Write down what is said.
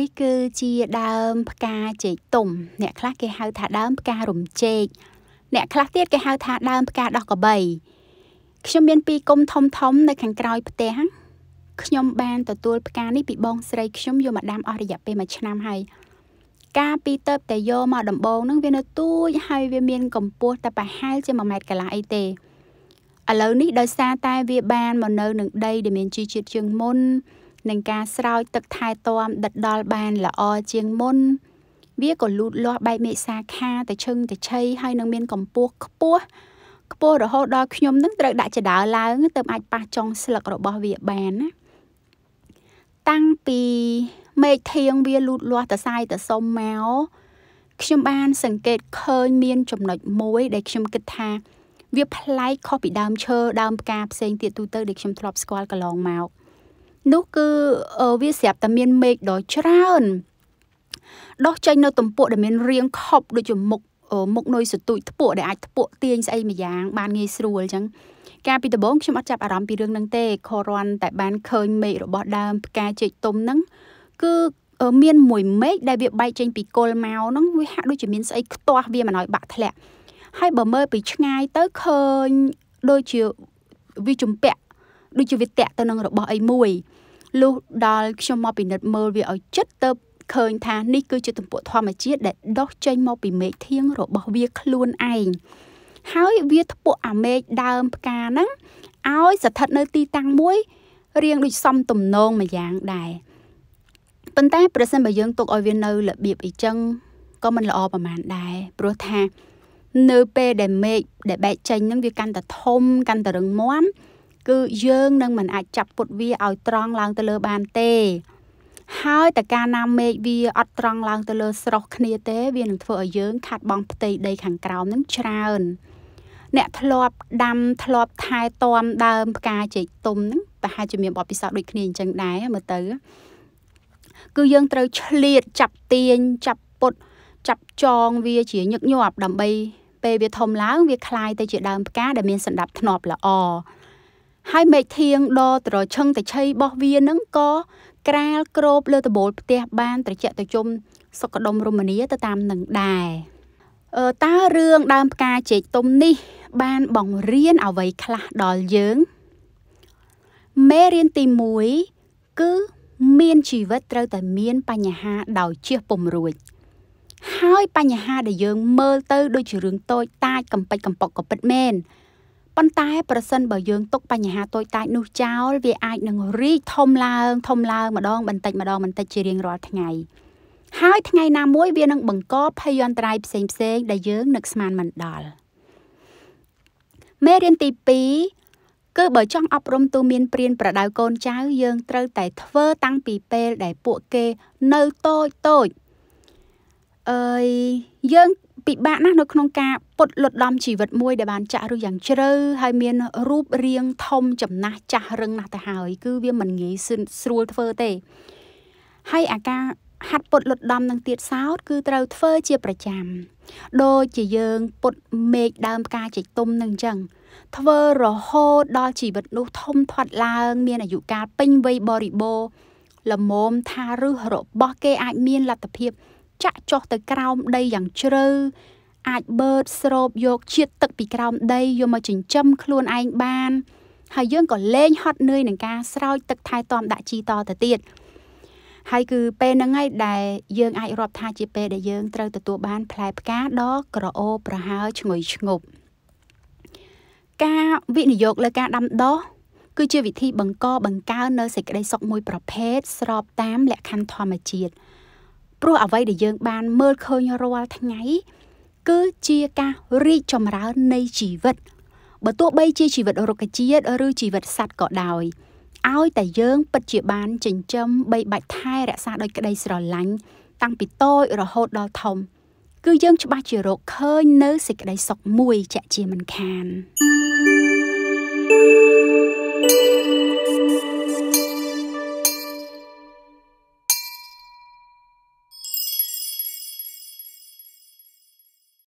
នេះគឺជាដើមផ្កាចេកទុំអ្នកខ្លះគេហៅថាដើមផ្ការំចេកអ្នកខ្លះទៀតគេហៅថាដើមផ្កាដោះកបីខ្ញុំមានពីរគុំធំធំ នៅ ខាងក្រោយផ្ទះខ្ញុំបានទទួលផ្កានេះពីបងស្រីខ្ញុំយកមកដាំអស់រយៈពេល1ឆ្នាំហើយការពីតើបតែយកមកដំបងនឹងវានៅទូចហើយវាមានកម្ពស់តែប្រហែលជា1ម៉ែត្រកន្លះអីទេឥឡូវនេះដោយសារតែវា បានមកនៅនឹងដីដែលមានជីជាតិជាងមុននិងការស្រោចទឹកថែទាំដិតដល់បានល្អជាងមុន វាក៏លូតលាស់បែបមេសាខាតែឈឹងតែឆៃហើយនឹងមានកម្ពស់ខ្ពស់ខ្ពស់រហូតដល់ខ្ញុំនឹងត្រូវដាក់ចដើឡើងទើបអាចប៉ះចុងស្លឹករបស់វាបានណាតាំងពីមេឃធៀងវាលូតលាស់តសាយតសុំមកខ្ញុំបានសង្កេតឃើញមាន ចំណុចមួយ ដែលខ្ញុំគិតថាវាប្លែកខុសពីដើមឈើដើមផ្កាផ្សេងទៀតទូទៅដែលខ្ញុំធ្លាប់ស្គាល់កន្លងមកនោះគឺវាស្រាប់តែមាន មេឃដ៏ច្រើនដុះចេញនៅទំពក់ដែលមានរាងខប់ដូចជាមុខមុខនុយសទូចថ្ពក់ដែលអាចថ្ពក់ទាញស្អីមួយយ៉ាងបានងាយស្រួលអញ្ចឹងកាលពីដំបូងខ្ញុំអត់ចាប់អារម្មណ៍ពីរឿងហ្នឹងទេខរាន់តែបានឃើញមេឃរបស់ដើមផ្កាចេកទុំហ្នឹងគឺមានមួយមេឃដែលវាបែកចេញពីគល់មកហ្នឹងវាហាក់ដូចជាមានស្អីខ្ទាស់វាមិនឲ្យបាក់ធ្លាក់ហើយបើមើលពីឆ្ងាយទៅឃើញដូចជាវាជំពាក់ដូចជាវាតាក់ទៅនឹងរបស់អីមួយលុះដល់ខ្ញុំមកពិនិត្យមើលវាឲ្យចិត្តទៅឃើញថានេះគឺជាទំពក់ធម្មជាតិដែលដុះចេញមកពីមេឃធាងរបស់វាខ្លួនឯងហើយវាធ្ពក់អាមេឃដើមផ្កាហ្នឹងឲ្យស្ថិតនៅទីតាំងមួយរៀងដូចសំទំនងមួយយ៉ាងដែរប៉ុន្តែប្រសិនបើយើង ទុកឲ្យវានៅរបៀបអីចឹងក៏មិនល្អប្រហែលដែរព្រោះថានៅពេលដែលមេឃដែលបែកចេញហ្នឹងវាកាន់តែធំកាន់តែរឹងមាំគឺយើងនឹងមិនអាចចាប់ពុតវាឲ្យត្រង់ឡើងទៅលើបានទេ ហើយតកាលណាមេឃវាអត់ត្រង់ឡើងទៅលើស្រស់គ្នាទេ វានឹងធ្វើឲ្យយើងខាត់បងផ្ទៃដីខាងក្រោមនឹងច្រើនអ្នកធ្លាប់ដាំធ្លាប់ថែទាំដើមផ្កាចេកទុំហ្នឹងប្រហែលជាមានបទពិសោធន៍ដូចគ្នាអញ្ចឹងដែរមើលទៅគឺយើងត្រូវឆ្លៀតចាប់ទាញចាប់ពុតចាប់ចងវា ជាញឹកញាប់ដើម្បីពេលវាធំឡើងវាคลายទៅជាដើមផ្កាដែលមានសណ្ដាប់ធ្នាប់ល្អហើយមេឃធៀងដ៏ត្រឈឹងត្រឆៃរបស់វានឹងក៏ក្រាលក្របលើដំបូលផ្ទះបានត្រជាក់ត្រជុំសុខដុមរមនាទៅតាមនឹងដែរតើរឿងដើមផ្កាចេកទុំនេះ បានបង្រៀនអ្វីខ្លះដល់យើង មេរៀនទី1គឺមានជីវិតត្រូវតែមានបញ្ហាដោយជៀសពំរួចហើយបញ្ហាដែលយើងមើលទៅដូចជារឿងតូចតាចកំប៉ិចកំប៉ុកក៏ពិតមែនប៉ុន្តែប្រសិនបើយើងទុកបញ្ហាតូចតាចនោះចោលវាអាចនឹងរីកធំឡើងធំឡើងម្ដងបន្តិចម្ដងបន្តិចជារៀងរាល់ថ្ងៃហើយថ្ងៃណាមួយវានឹងបង្កភ័យអន្តរាយផ្សេងផ្សេងដែលយើងនឹកស្មានមិនដល់មេរៀនទី2គឺបើចង់អប់រំទូមាន ព្រៀនប្រដៅកូនចៅយើងត្រូវតែធ្វើតាំងពីពេលដែលពួកគេនៅតូចតូចអើយយើងពិបាកណាស់នៅក្នុងការពុតលុតដំជីវិតមួយដែលបានចាក់ឬយ៉ាងជ្រៅហើយមាន រូបរាងធំចំណាស់ចាស់រឹង ណាស់ទៅហើយ គឺវាមិនងាយស្រួលធ្វើទេហើយអាការហាត់ពុតលុតដំនឹងទៀតសោត គឺត្រូវធ្វើជាប្រចាំដូចជាយើងពុតមេឃដើមផ្កាចេកទុំនឹងអញ្ចឹង ធ្វើរហូតដល់ជីវិតនោះធំធាត់ឡើង មានអាយុកាលពេញវ័យបរិបូរណ៍លមមថារឹសរបស់គេអាចមានលទ្ធភាពចាក់ចុះទៅក្រោមដីយ៉ាងជ្រៅអាចបឺតស្រូបយកជាតិទឹកពីក្រោមដីយកមកចិញ្ចឹមខ្លួនឯងបានហើយយើងក៏លែងហត់នឿយនឹងការស្រោចទឹកថែទាំដាក់ជីតទៅទៀតហើយគឺពេលហ្នឹងឯងដែលយើងអាចរាប់ថាជាពេលដែលយើងត្រូវទទួលបានផ្លែផ្កាដ៏ក្រអូបប្រហើរឈ្ងុយឈ្ងប់ការវិនិយោគលើការដាំដុះគឺជាវិធីបង្កបង្កើននៅសេចក្តីសុខមួយប្រភេទស្របតាមលក្ខខណ្ឌធម្មជាតិ។ព្រោះអ្វីដែលយើងបានមើលឃើញរាល់ថ្ងៃគឺជាការរីកចម្រើននៃជីវិតបើទោះបីជាជីវិតរុក្ខជាតិឬជីវិតសត្វក៏ដោយឲ្យតែយើងពិតជាបានចិញ្ចឹមបីបាច់ថែរក្សាដោយក្តីស្រឡាញ់តាំងពីតូចរហូតដល់ធំ គឺយើងច្បាស់ជារកឃើញនៅសេចក្តីសុខមួយជាក់ជាមិនខាន។